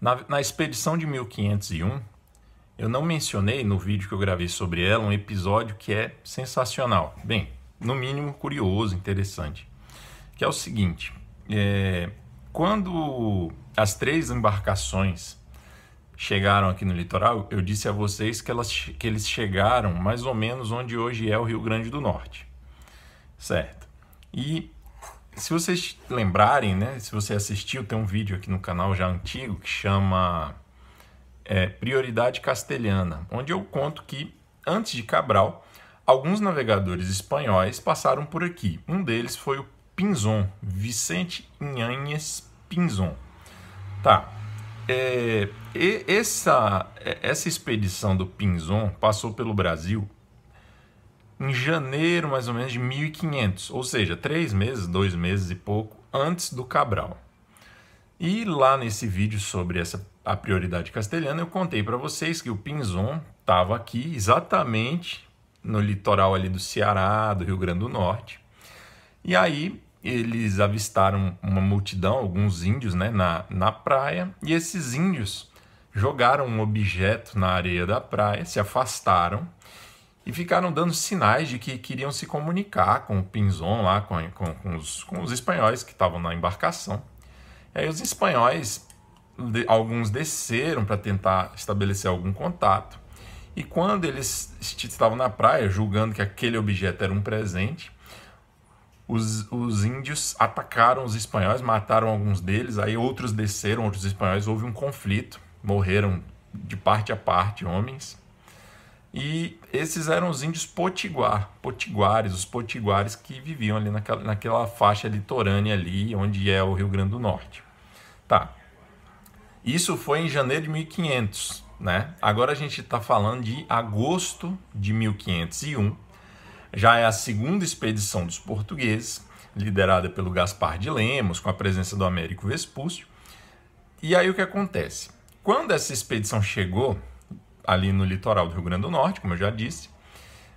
Na, na expedição de 1501, eu não mencionei no vídeo que eu gravei sobre ela um episódio que é sensacional, bem, no mínimo curioso, interessante, que é o seguinte: é, quando as três embarcações chegaram aqui no litoral, eu disse a vocês que, elas, que eles chegaram mais ou menos onde hoje é o Rio Grande do Norte, certo? E se vocês lembrarem, né? Se você assistiu, tem um vídeo aqui no canal já antigo que chama é, Prioridade Castelhana, onde eu conto que antes de Cabral, alguns navegadores espanhóis passaram por aqui. Um deles foi o Pinzon, Vicente Inhanes Pinzon. Tá. É, essa, é, essa expedição do Pinzon passou pelo Brasil em janeiro, mais ou menos, de 1500, ou seja, três meses, dois meses e pouco antes do Cabral. E lá nesse vídeo sobre essa a prioridade castelhana, eu contei para vocês que o Pinzon estava aqui exatamente no litoral ali do Ceará, do Rio Grande do Norte. E aí eles avistaram uma multidão, alguns índios, né, na, na praia, e esses índios jogaram um objeto na areia da praia, se afastaram e ficaram dando sinais de que queriam se comunicar com o Pinzon lá, com, com, com, os, com os, espanhóis que estavam na embarcação. E aí os espanhóis, alguns desceram para tentar estabelecer algum contato. E quando eles estavam na praia, julgando que aquele objeto era um presente, os, os índios atacaram os espanhóis, mataram alguns deles, aí outros desceram, outros espanhóis, houve um conflito, morreram de parte a parte homens e esses eram os índios potiguar, potiguares, os potiguares que viviam ali naquela, naquela faixa litorânea ali, onde é o Rio Grande do Norte. Tá. Isso foi em janeiro de 1500, né? Agora a gente está falando de agosto de 1501. Já é a segunda expedição dos portugueses, liderada pelo Gaspar de Lemos, com a presença do Américo Vespúcio. E aí o que acontece? Quando essa expedição chegou, ali no litoral do Rio Grande do Norte, como eu já disse,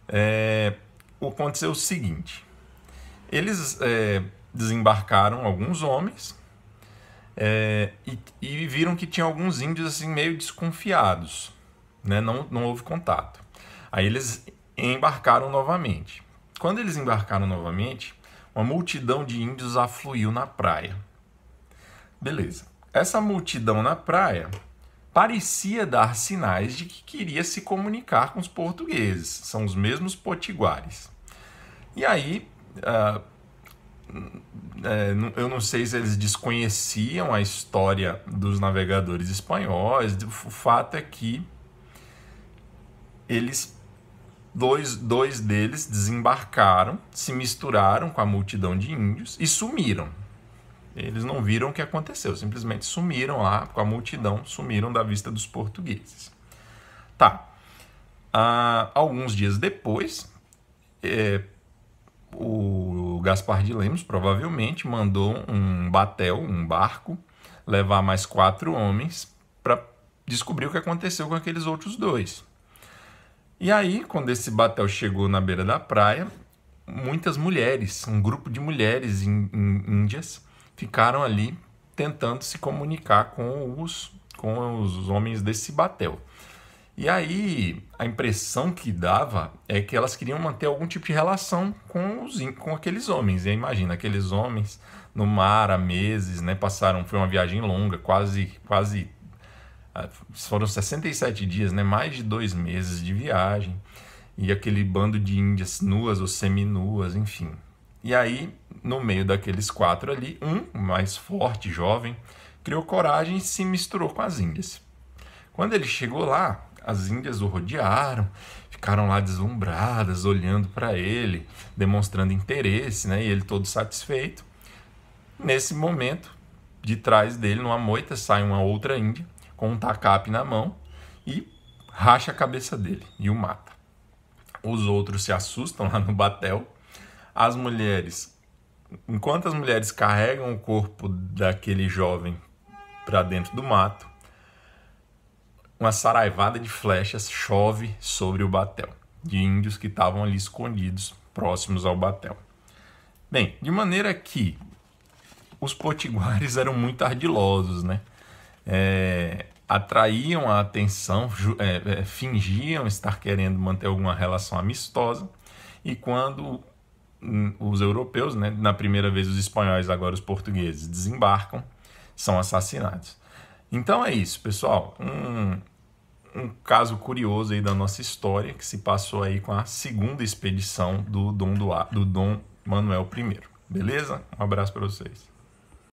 é, aconteceu o seguinte: eles é, desembarcaram alguns homens é, e, e, viram que tinha alguns índios assim meio desconfiados, né? não, não houve contato. Aí eles embarcaram novamente. Quando eles embarcaram novamente, uma multidão de índios afluiu na praia. Beleza. Essa multidão na praia parecia dar sinais de que queria se comunicar com os portugueses, são os mesmos potiguares. E aí, uh, eu não sei se eles desconheciam a história dos navegadores espanhóis, o fato é que eles dois, dois deles desembarcaram, se misturaram com a multidão de índios e sumiram. Eles não viram o que aconteceu, simplesmente sumiram lá com a multidão, sumiram da vista dos portugueses. Tá. Ah, alguns dias depois, é, o Gaspar de Lemos provavelmente mandou um batel, um barco, levar mais quatro homens para descobrir o que aconteceu com aqueles outros dois. E aí, quando esse batel chegou na beira da praia, muitas mulheres, um grupo de mulheres índias, ficaram ali tentando se comunicar com os, com os homens desse batel. E aí a impressão que dava é que elas queriam manter algum tipo de relação com, os, com aqueles homens. E aí, imagina, aqueles homens no mar há meses, né? Passaram, foi uma viagem longa, quase, quase ah, foram 67 dias, né? Mais de dois meses de viagem. E aquele bando de índias nuas ou seminuas, enfim, e aí, no meio daqueles quatro ali, um, mais forte, jovem, criou coragem e se misturou com as índias. Quando ele chegou lá, as índias o rodearam, ficaram lá deslumbradas, olhando para ele, demonstrando interesse, né? E ele todo satisfeito. Nesse momento, de trás dele, numa moita, sai uma outra índia com um tacape na mão e racha a cabeça dele e o mata. Os outros se assustam lá no batel as mulheres, enquanto as mulheres carregam o corpo daquele jovem para dentro do mato, uma saraivada de flechas chove sobre o batel, de índios que estavam ali escondidos próximos ao batel. Bem, de maneira que os potiguares eram muito ardilosos, né? É, atraíam a atenção, é, é, fingiam estar querendo manter alguma relação amistosa, e quando Hum, os europeus, né, na primeira vez os espanhóis, agora os portugueses, desembarcam, são assassinados. Então é isso, pessoal. Um, um caso curioso aí da nossa história que se passou aí com a segunda expedição do Dom, do, do Dom Manuel I. Beleza? Um abraço para vocês.